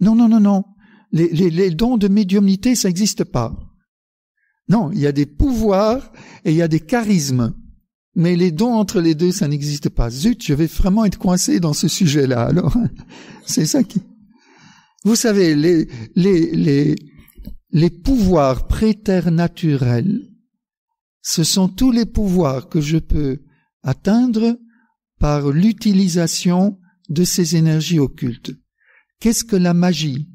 Non, non, non, non. Les, les, dons de médiumnité, ça n'existe pas. Non, il y a des pouvoirs et il y a des charismes. Mais les dons entre les deux, ça n'existe pas. Zut, je vais vraiment être coincé dans ce sujet-là. Alors, c'est ça qui... Vous savez, les, les, les, les pouvoirs préternaturels, ce sont tous les pouvoirs que je peux atteindre par l'utilisation de ces énergies occultes. Qu'est-ce que la magie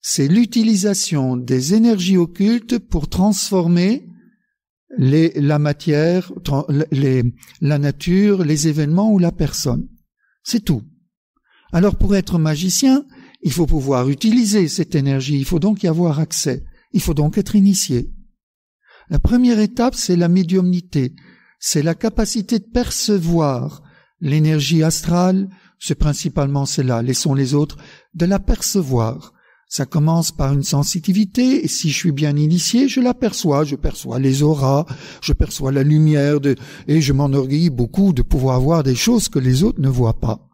C'est l'utilisation des énergies occultes pour transformer la matière, la nature, les événements ou la personne. C'est tout. Alors pour être magicien, il faut pouvoir utiliser cette énergie, il faut donc y avoir accès, il faut donc être initié. La première étape, c'est la médiumnité, c'est la capacité de percevoir l'énergie astrale, c'est principalement cela, laissons les autres, de l'apercevoir. Ça commence par une sensitivité, et si je suis bien initié, je l'aperçois, je perçois les auras, je perçois la lumière, de, et je orgueille beaucoup de pouvoir voir des choses que les autres ne voient pas.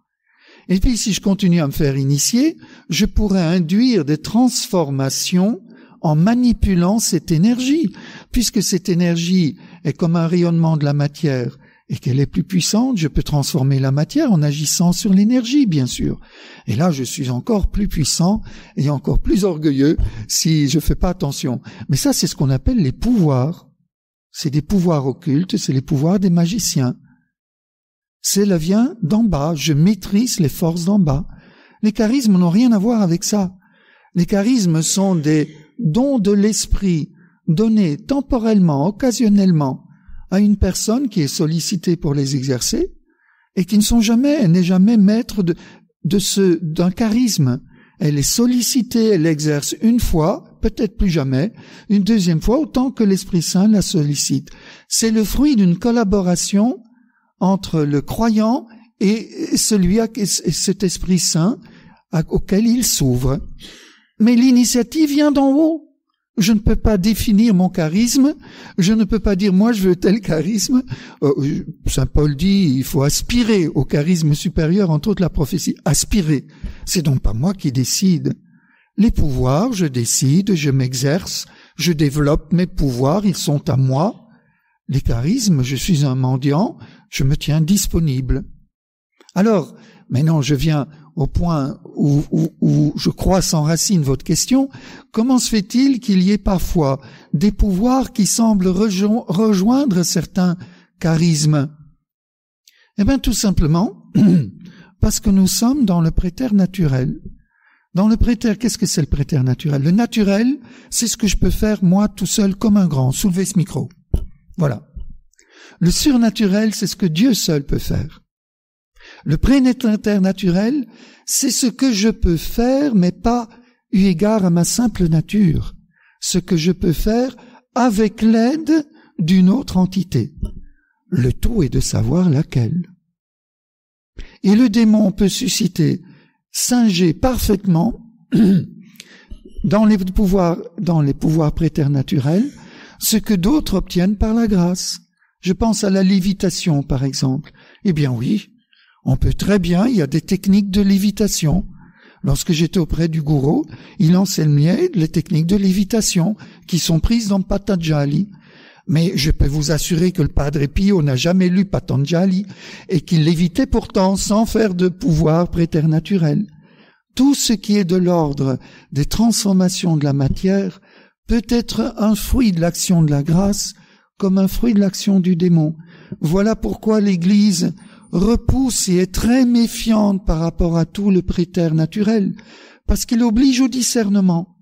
Et puis si je continue à me faire initier, je pourrais induire des transformations en manipulant cette énergie, puisque cette énergie est comme un rayonnement de la matière et qu'elle est plus puissante, je peux transformer la matière en agissant sur l'énergie, bien sûr. Et là, je suis encore plus puissant et encore plus orgueilleux si je fais pas attention. Mais ça, c'est ce qu'on appelle les pouvoirs. C'est des pouvoirs occultes, c'est les pouvoirs des magiciens. Cela vient d'en bas, je maîtrise les forces d'en bas. Les charismes n'ont rien à voir avec ça. Les charismes sont des dons de l'esprit, donnés temporellement, occasionnellement, à une personne qui est sollicitée pour les exercer et qui ne sont jamais, n'est jamais maître de, de ce, d'un charisme. Elle est sollicitée, elle exerce une fois, peut-être plus jamais, une deuxième fois, autant que l'Esprit Saint la sollicite. C'est le fruit d'une collaboration entre le croyant et celui à, cet Esprit Saint auquel il s'ouvre. Mais l'initiative vient d'en haut. Je ne peux pas définir mon charisme, je ne peux pas dire moi je veux tel charisme. Euh, Saint Paul dit il faut aspirer au charisme supérieur, entre autres la prophétie. Aspirer, c'est donc pas moi qui décide. Les pouvoirs, je décide, je m'exerce, je développe mes pouvoirs, ils sont à moi. Les charismes, je suis un mendiant, je me tiens disponible. Alors, maintenant je viens au point où, je crois sans racine votre question, comment se fait-il qu'il y ait parfois des pouvoirs qui semblent rejoindre certains charismes Eh bien tout simplement parce que nous sommes dans le prétère naturel. Dans le prétère, qu'est-ce que c'est le prétère naturel Le naturel, c'est ce que je peux faire moi tout seul comme un grand, Soulevez ce micro. Voilà. Le surnaturel, c'est ce que Dieu seul peut faire. Le prénéternaturel, c'est ce que je peux faire, mais pas eu égard à ma simple nature, ce que je peux faire avec l'aide d'une autre entité. Le tout est de savoir laquelle. Et le démon peut susciter, singer parfaitement, dans les pouvoirs, dans les pouvoirs préternaturels, ce que d'autres obtiennent par la grâce. Je pense à la lévitation, par exemple. Eh bien oui, on peut très bien, il y a des techniques de lévitation. Lorsque j'étais auprès du gourou, il enseignait les techniques de lévitation qui sont prises dans Patanjali. Mais je peux vous assurer que le Padre Pio n'a jamais lu Patanjali et qu'il l'évitait pourtant sans faire de pouvoir préternaturel. Tout ce qui est de l'ordre des transformations de la matière peut être un fruit de l'action de la grâce comme un fruit de l'action du démon. Voilà pourquoi l'Église repousse et est très méfiante par rapport à tout le prétère naturel, parce qu'il oblige au discernement.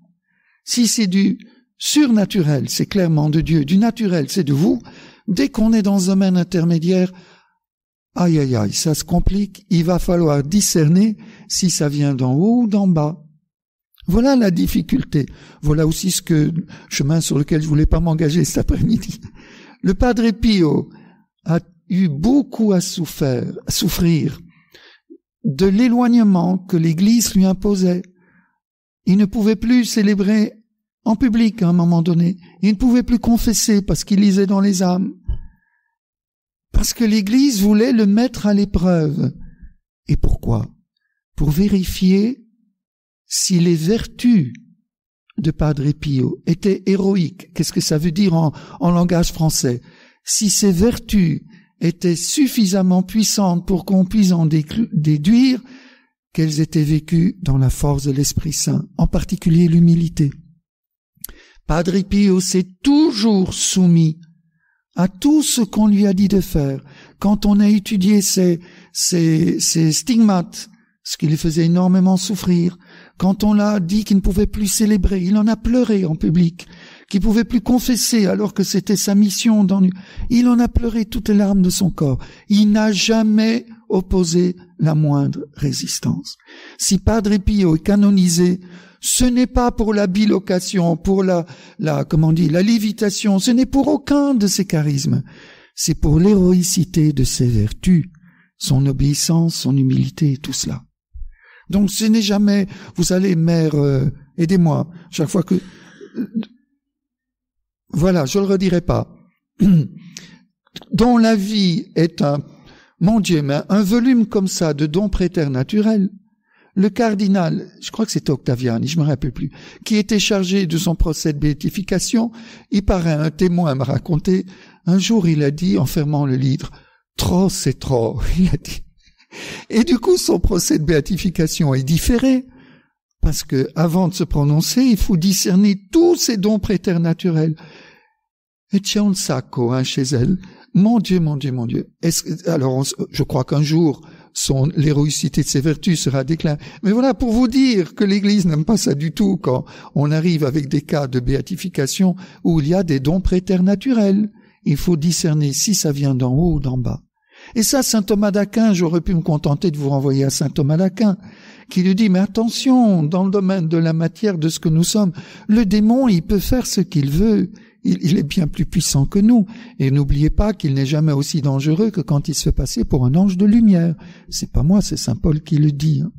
Si c'est du surnaturel, c'est clairement de Dieu, du naturel, c'est de vous, dès qu'on est dans un domaine intermédiaire, aïe aïe aïe, ça se complique, il va falloir discerner si ça vient d'en haut ou d'en bas. Voilà la difficulté. Voilà aussi ce que, chemin sur lequel je voulais pas m'engager cet après-midi. Le Padre Pio a eut beaucoup à souffrir, à souffrir de l'éloignement que l'Église lui imposait. Il ne pouvait plus célébrer en public à un moment donné. Il ne pouvait plus confesser parce qu'il lisait dans les âmes. Parce que l'Église voulait le mettre à l'épreuve. Et pourquoi Pour vérifier si les vertus de Padre Pio étaient héroïques. Qu'est-ce que ça veut dire en, en langage français Si ces vertus étaient suffisamment puissantes pour qu'on puisse en déduire qu'elles étaient vécues dans la force de l'Esprit Saint, en particulier l'humilité. Padre Pio s'est toujours soumis à tout ce qu'on lui a dit de faire. Quand on a étudié ses, stigmates, ce qui lui faisait énormément souffrir, quand on l'a dit qu'il ne pouvait plus célébrer, il en a pleuré en public, qui pouvait plus confesser alors que c'était sa mission dans il en a pleuré toutes les larmes de son corps. Il n'a jamais opposé la moindre résistance. Si Padre Pio est canonisé, ce n'est pas pour la bilocation, pour la, la, comment on dit, la lévitation, ce n'est pour aucun de ses charismes. C'est pour l'héroïcité de ses vertus, son obéissance, son humilité, tout cela. Donc ce n'est jamais, vous allez, mère, euh, aidez-moi, chaque fois que, euh, voilà, je le redirai pas. dont la vie est un, mon Dieu, mais un volume comme ça de dons préternaturels, le cardinal, je crois que c'était Octaviani, je me rappelle plus, qui était chargé de son procès de béatification, il paraît un témoin me raconté, un jour il a dit, en fermant le livre, trop c'est trop, il a dit. Et du coup, son procès de béatification est différé, parce que avant de se prononcer, il faut discerner tous ces dons préternaturels. Et tiens, un hein, sacco, chez elle. Mon Dieu, mon Dieu, mon Dieu. Est-ce, alors, je crois qu'un jour, son l'héroïcité de ses vertus sera déclinée. Mais voilà, pour vous dire que l'Église n'aime pas ça du tout quand on arrive avec des cas de béatification où il y a des dons préternaturels. Il faut discerner si ça vient d'en haut ou d'en bas. Et ça, saint Thomas d'Aquin, j'aurais pu me contenter de vous renvoyer à saint Thomas d'Aquin qui lui dit, mais attention, dans le domaine de la matière, de ce que nous sommes, le démon, il peut faire ce qu'il veut. Il, est bien plus puissant que nous. Et n'oubliez pas qu'il n'est jamais aussi dangereux que quand il se fait passer pour un ange de lumière. C'est pas moi, c'est Saint Paul qui le dit. Hein.